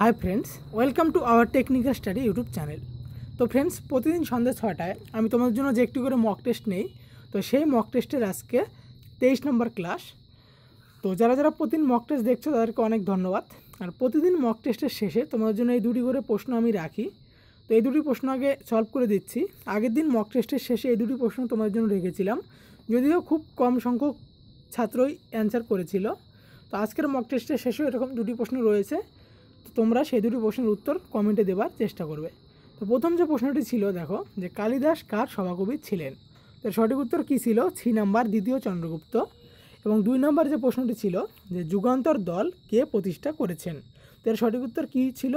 high friends welcome to our technical study YouTube channel তো friends প্রতিদিন সন্ধ্যা ছটায় আমি তোমাদের জন্য যে একটু করে মক টেস্ট নেই তো সেই মক টেস্টের আজকে তেইশ নম্বর ক্লাস তো যারা যারা প্রতিদিন মক টেস্ট দেখছো তাদেরকে অনেক ধন্যবাদ আর প্রতিদিন মক টেস্টের শেষে তোমাদের জন্য এই দুটি করে প্রশ্ন আমি রাখি তো এই দুটি প্রশ্ন আগে সলভ করে দিচ্ছি আগের দিন মক টেস্টের শেষে এই দুটি প্রশ্ন তোমাদের জন্য রেখেছিলাম যদিও খুব কম সংখ্যক ছাত্রই অ্যান্সার করেছিল তো আজকের মক টেস্টের শেষেও এরকম দুটি প্রশ্ন রয়েছে তো তোমরা সেই দুটি প্রশ্নের উত্তর কমেন্টে দেবার চেষ্টা করবে তো প্রথম যে প্রশ্নটি ছিল দেখো যে কালিদাস কার সভাকবি ছিলেন তো সঠিক উত্তর কী ছিল থ্রি নাম্বার দ্বিতীয় চন্দ্রগুপ্ত এবং দুই নাম্বার যে প্রশ্নটি ছিল যে যুগান্তর দল কে প্রতিষ্ঠা করেছেন তো এর সঠিক উত্তর কী ছিল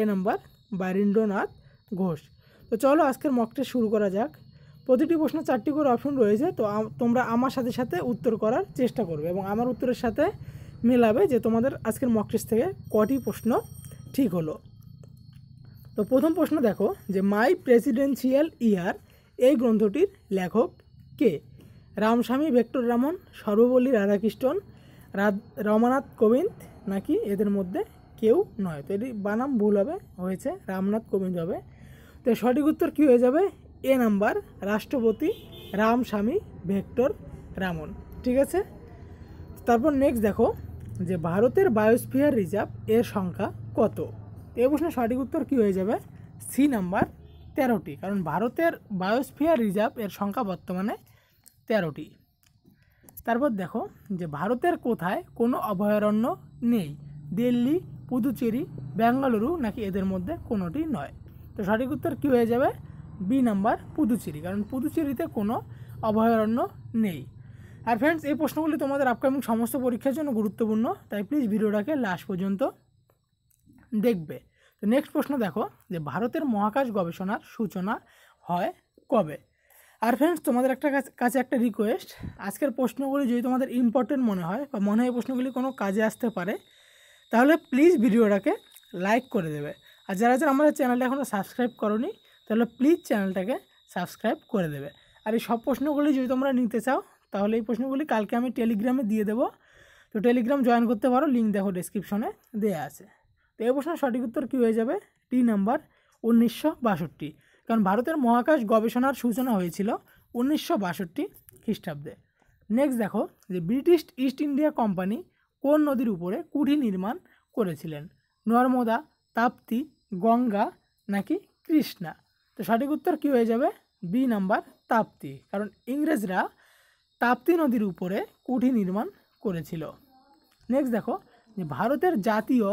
এ নাম্বার বারীন্দ্রনাথ ঘোষ তো চলো আজকের মকটা শুরু করা যাক প্রতিটি প্রশ্ন চারটি করে অপশন রয়েছে তো তোমরা আমার সাথে সাথে উত্তর করার চেষ্টা করবে এবং আমার উত্তরের সাথে মেলাবে যে তোমাদের আজকের মক টেস্ট থেকে কটি প্রশ্ন ঠিক হলো তো প্রথম প্রশ্ন দেখো যে মাই প্রেসিডেন্সিয়াল ইয়ার এই গ্রন্থটির লেখক কে রামস্বামী ভেক্টর রামন সর্বপল্লী রাধাকৃষ্ণন রমানাথ কোবিন্দ নাকি এদের মধ্যে কেউ নয় তো এটি বানাম ভুল হবে হয়েছে রামনাথ কোবিন্দ হবে তো সঠিক উত্তর কী হয়ে যাবে এ নাম্বার রাষ্ট্রপতি রামস্বামী ভেক্টর রামন ঠিক আছে তারপর নেক্সট দেখো যে ভারতের বায়োস্ফিয়ার রিজার্ভ এর সংখ্যা কত এই প্রশ্নের সঠিক উত্তর কী হয়ে যাবে সি নাম্বার তেরোটি কারণ ভারতের বায়োস্ফিয়ার রিজার্ভ এর সংখ্যা বর্তমানে তেরোটি তারপর দেখো যে ভারতের কোথায় কোনো অভয়ারণ্য নেই দিল্লি পুদুচেরি বেঙ্গালুরু নাকি এদের মধ্যে কোনোটি নয় তো সঠিক উত্তর কী হয়ে যাবে বি নাম্বার পুদুচেরি কারণ পুদুচেরিতে কোনো অভয়ারণ্য নেই আর ফ্রেন্ডস এই প্রশ্নগুলি তোমাদের আপকামিং সমস্ত পরীক্ষার জন্য গুরুত্বপূর্ণ তাই প্লিজ ভিডিওটাকে লাস্ট পর্যন্ত দেখবে তো নেক্সট প্রশ্ন দেখো যে ভারতের মহাকাশ গবেষণার সূচনা হয় কবে আর ফ্রেন্ডস তোমাদের একটা কাছে একটা রিকোয়েস্ট আজকের প্রশ্নগুলি যদি তোমাদের ইম্পর্টেন্ট মনে হয় বা মনে হয় এই প্রশ্নগুলি কোনো কাজে আসতে পারে তাহলে প্লিজ ভিডিওটাকে লাইক করে দেবে আর যারা যারা আমাদের চ্যানেলটা এখনও সাবস্ক্রাইব করনি তাহলে প্লিজ চ্যানেলটাকে সাবস্ক্রাইব করে দেবে আর এই সব প্রশ্নগুলি যদি তোমরা নিতে চাও তাহলে এই প্রশ্নগুলি কালকে আমি টেলিগ্রামে দিয়ে দেবো তো টেলিগ্রাম জয়েন করতে পারো লিঙ্ক দেখো ডিসক্রিপশনে দেয়া আছে তো এই প্রশ্নের সঠিক উত্তর কী হয়ে যাবে টি নাম্বার উনিশশো বাষট্টি কারণ ভারতের মহাকাশ গবেষণার সূচনা হয়েছিল উনিশশো বাষট্টি খ্রিস্টাব্দে নেক্সট দেখো যে ব্রিটিশ ইস্ট ইন্ডিয়া কোম্পানি কোন নদীর উপরে কুঠি নির্মাণ করেছিলেন নর্মদা তাপ্তি গঙ্গা নাকি কৃষ্ণা তো সঠিক উত্তর কী হয়ে যাবে বি নাম্বার তাপ্তি কারণ ইংরেজরা তাপ্তি নদীর উপরে কুঠি নির্মাণ করেছিল নেক্সট দেখো যে ভারতের জাতীয়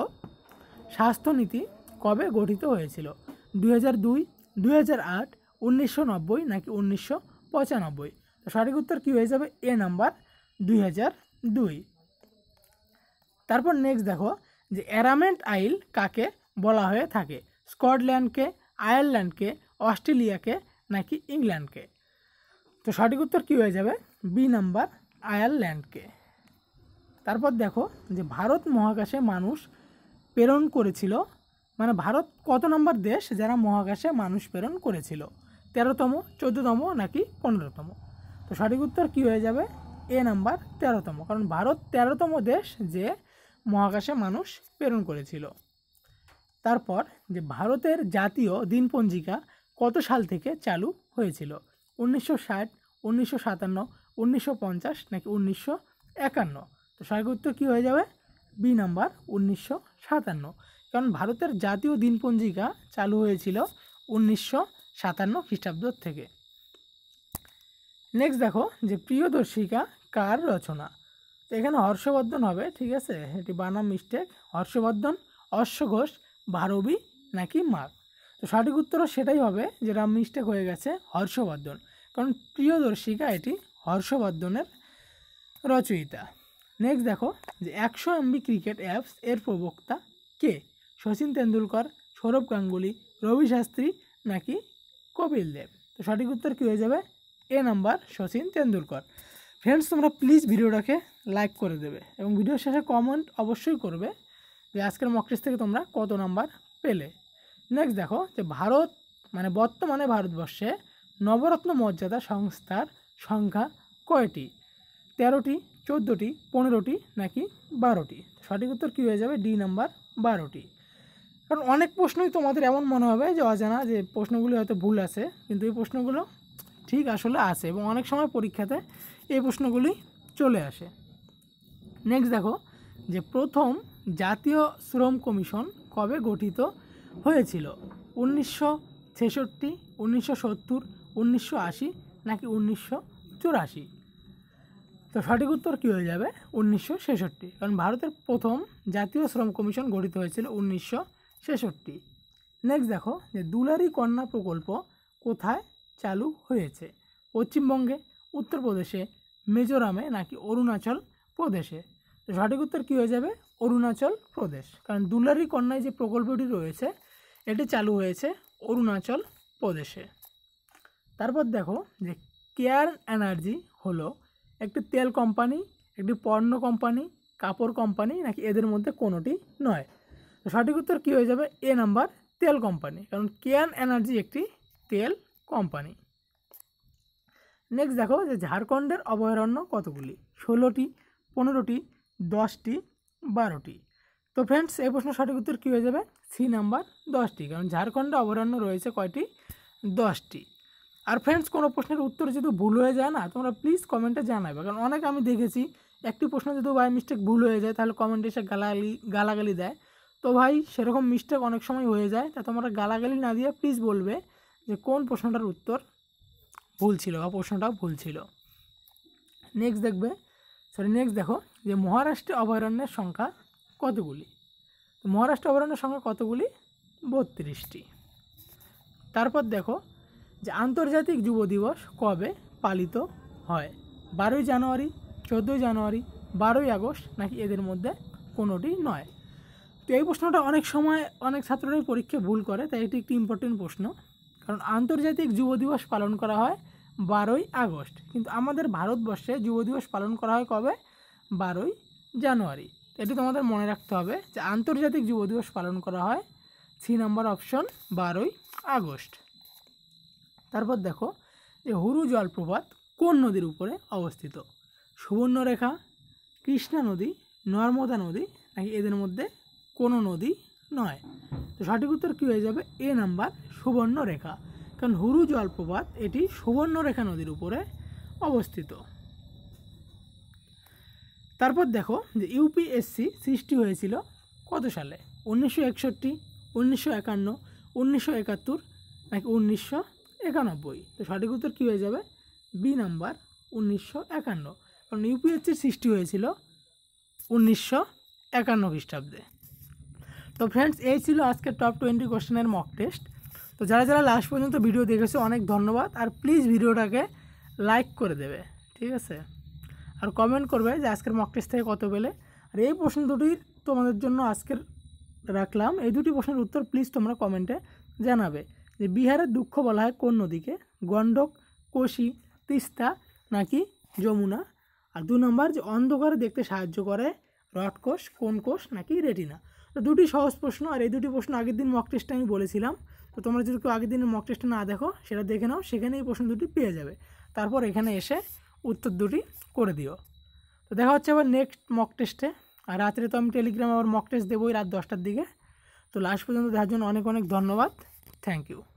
স্বাস্থ্যনীতি কবে গঠিত হয়েছিল দুই হাজার দুই হাজার আট উনিশশো নব্বই নাকি উনিশশো পঁচানব্বই তো সঠিক উত্তর কী হয়ে যাবে এ নাম্বার দুই হাজার দুই তারপর নেক্সট দেখো যে অ্যারামেন্ট আইল কাকে বলা হয়ে থাকে স্কটল্যান্ডকে আয়ারল্যান্ডকে অস্ট্রেলিয়াকে নাকি ইংল্যান্ডকে তো সঠিক উত্তর কী হয়ে যাবে বি নাম্বার আয়ারল্যান্ডকে তারপর দেখো যে ভারত মহাকাশে মানুষ প্রেরণ করেছিল মানে ভারত কত নম্বর দেশ যারা মহাকাশে মানুষ প্রেরণ করেছিল তেরোতম চোদ্দোতম নাকি পনেরোতম তো সঠিক উত্তর কী হয়ে যাবে এ নাম্বার তেরোতম কারণ ভারত তেরোতম দেশ যে মহাকাশে মানুষ প্রেরণ করেছিল তারপর যে ভারতের জাতীয় দিনপঞ্জিকা কত সাল থেকে চালু হয়েছিল উনিশশো ষাট উনিশশো সাতান্ন উনিশশো পঞ্চাশ নাকি উনিশশো একান্ন তো সঠিক উত্তর কী হয়ে যাবে বি নাম্বার উনিশশো সাতান্ন কারণ ভারতের জাতীয় দিনপঞ্জিকা চালু হয়েছিল উনিশশো সাতান্ন খ্রিস্টাব্দ থেকে নেক্সট দেখো যে প্রিয়দর্শিকা কার রচনা তো এখানে হর্ষবর্ধন হবে ঠিক আছে এটি বানাম মিস্টেক হর্ষবর্ধন অশ্বঘোষ ভারবী নাকি মাঘ তো সঠিক উত্তরও সেটাই হবে যেটা মিস্টেক হয়ে গেছে হর্ষবর্ধন কারণ প্রিয়দর্শিকা এটি হর্ষবর্ধনের রচয়িতা নেক্সট দেখো যে একশো এমবি ক্রিকেট অ্যাপস এর প্রবক্তা কে শচীন তেন্ডুলকর সৌরভ গাঙ্গুলি রবি শাস্ত্রী নাকি কপিল দেব তো সঠিক উত্তর কী হয়ে যাবে A number Sachin Tendulkar friends তোমরা প্লিজ ভিডিওটাকে লাইক করে দেবে এবং ভিডিওর শেষে কমেন্ট অবশ্যই করবে যে আজকের মকটেস থেকে তোমরা কত নাম্বার পেলে নেক্সট দেখো যে ভারত মানে বর্তমানে ভারতবর্ষে নবরত্ন মর্যাদা সংস্থার সংখ্যা কয়টি তেরোটি চোদ্দোটি পনেরোটি নাকি বারোটি সঠিক উত্তর কী হয়ে যাবে ডি নাম্বার বারোটি কারণ অনেক প্রশ্নই তোমাদের এমন মনে হবে যে অজানা যে প্রশ্নগুলি হয়তো ভুল আছে কিন্তু এই প্রশ্নগুলো ঠিক আসলে আছে এবং অনেক সময় পরীক্ষাতে এই প্রশ্নগুলি চলে আসে নেক্সট দেখো যে প্রথম জাতীয় শ্রম কমিশন কবে গঠিত হয়েছিল উনিশশো ছেষট্টি উনিশশো সত্তর উনিশশো আশি নাকি উনিশশো চুরাশি তো সঠিক উত্তর কী হয়ে যাবে উনিশশো ছেষট্টি কারণ ভারতের প্রথম জাতীয় শ্রম কমিশন গঠিত হয়েছিল উনিশশো ছেষট্টি নেক্সট দেখো যে দুলারি কন্যা প্রকল্প কোথায় চালু হয়েছে পশ্চিমবঙ্গে উত্তরপ্রদেশে মিজোরামে নাকি অরুণাচল প্রদেশে তো সঠিক উত্তর কী হয়ে যাবে অরুণাচল প্রদেশ কারণ দুলারি কন্যায় যে প্রকল্পটি রয়েছে এটি চালু হয়েছে অরুণাচল প্রদেশে তারপর দেখো যে কেয়ার এনার্জি হলো একটি তেল কোম্পানি একটি পণ্য কোম্পানি কাপড় কোম্পানি নাকি এদের মধ্যে কোনোটি নয় সঠিক উত্তর কী হয়ে যাবে এ নাম্বার তেল কোম্পানি কারণ কেয়ার এনার্জি একটি তেল কোম্পানি নেক্সট দেখো যে ঝাড়খণ্ডের অভয়ারণ্য কতগুলি ষোলোটি পনেরোটি দশটি বারোটি তো ফ্রেন্ডস এই প্রশ্ন সঠিক উত্তর কী হয়ে যাবে সি নাম্বার দশটি কারণ ঝাড়খণ্ডে অভয়ারণ্য রয়েছে কয়টি দশটি আর ফ্রেন্ডস কোনো প্রশ্নের উত্তর যদি ভুল হয়ে যায় না তোমরা প্লিজ কমেন্টে জানাবে কারণ অনেক আমি দেখেছি একটি প্রশ্ন যদি বাই মিস্টেক ভুল হয়ে যায় তাহলে কমেন্টে এসে গালাগালি গালাগালি দেয় তো ভাই সেরকম মিস্টেক অনেক সময় হয়ে যায় তা তোমরা গালাগালি না দিয়ে প্লিজ বলবে যে কোন প্রশ্নটার উত্তর ভুল ছিল বা প্রশ্নটা ভুল ছিল নেক্সট দেখবে সরি নেক্সট দেখো যে মহারাষ্ট্রে অভয়ারণ্যের সংখ্যা কতগুলি মহারাষ্ট্র অভয়ারণ্যের সংখ্যা কতগুলি বত্রিশটি তারপর দেখো যে আন্তর্জাতিক যুব দিবস কবে পালিত হয় বারোই জানুয়ারি চোদ্দোই জানুয়ারি বারোই আগস্ট নাকি এদের মধ্যে কোনোটি নয় তো এই প্রশ্নটা অনেক সময় অনেক ছাত্ররাই পরীক্ষায় ভুল করে তাই এটি একটি ইম্পর্টেন্ট প্রশ্ন কারণ আন্তর্জাতিক যুব দিবস পালন করা হয় বারোই আগস্ট কিন্তু আমাদের ভারতবর্ষে যুব দিবস পালন করা হয় কবে বারোই জানুয়ারি এটি তোমাদের মনে রাখতে হবে যে আন্তর্জাতিক যুব দিবস পালন করা হয় সি নম্বর অপশন বারোই আগস্ট তারপর দেখো যে হুরু জলপ্রপাত কোন নদীর উপরে অবস্থিত সুবর্ণরেখা কৃষ্ণা নদী নর্মদা নদী নাকি এদের মধ্যে কোনো নদী নয় তো সঠিক উত্তর কী হয়ে যাবে এ নাম্বার সুবর্ণরেখা কারণ হুরু জলপ্রপাত এটি সুবর্ণরেখা নদীর উপরে অবস্থিত তারপর দেখো যে ইউপিএসসি সৃষ্টি হয়েছিল কত সালে উনিশশো একষট্টি উনিশশো একান্ন উনিশশো একাত্তর নাকি উনিশশো একানব্বই তো সঠিক উত্তর কী হয়ে যাবে বি নাম্বার উনিশশো একান্ন কারণ ইউপিএসসির সৃষ্টি হয়েছিল উনিশশো একান্ন খ্রিস্টাব্দে তো ফ্রেন্ডস এই ছিল আজকের টপ টোয়েন্টি কোশ্চেনের মক টেস্ট তো যারা যারা লাস্ট পর্যন্ত ভিডিও দেখেছে অনেক ধন্যবাদ আর প্লিজ ভিডিওটাকে লাইক করে দেবে ঠিক আছে আর কমেন্ট করবে যে আজকের মক টেস্ট থেকে কত পেলে আর এই প্রশ্ন দুটির তোমাদের জন্য আজকের রাখলাম এই দুটি প্রশ্নের উত্তর প্লিজ তোমরা কমেন্টে জানাবে যে বিহারের দুঃখ বলা হয় কোন নদীকে গণ্ডক কোশি তিস্তা নাকি যমুনা আর দু নম্বর যে অন্ধকারে দেখতে সাহায্য করে কোষ কোন কোষ নাকি রেটিনা তো দুটি সহজ প্রশ্ন আর এই দুটি প্রশ্ন আগের দিন মক টেস্টে আমি বলেছিলাম তো তোমরা যদি কেউ আগের দিনের মক টেস্টে না দেখো সেটা দেখে নাও সেখানে এই প্রশ্ন দুটি পেয়ে যাবে তারপর এখানে এসে উত্তর দুটি করে দিও তো দেখা হচ্ছে আবার নেক্সট মক টেস্টে আর রাত্রে তো আমি টেলিগ্রামে আবার মক টেস্ট দেবোই রাত দশটার দিকে তো লাস্ট পর্যন্ত দেখার জন্য অনেক অনেক ধন্যবাদ থ্যাংক ইউ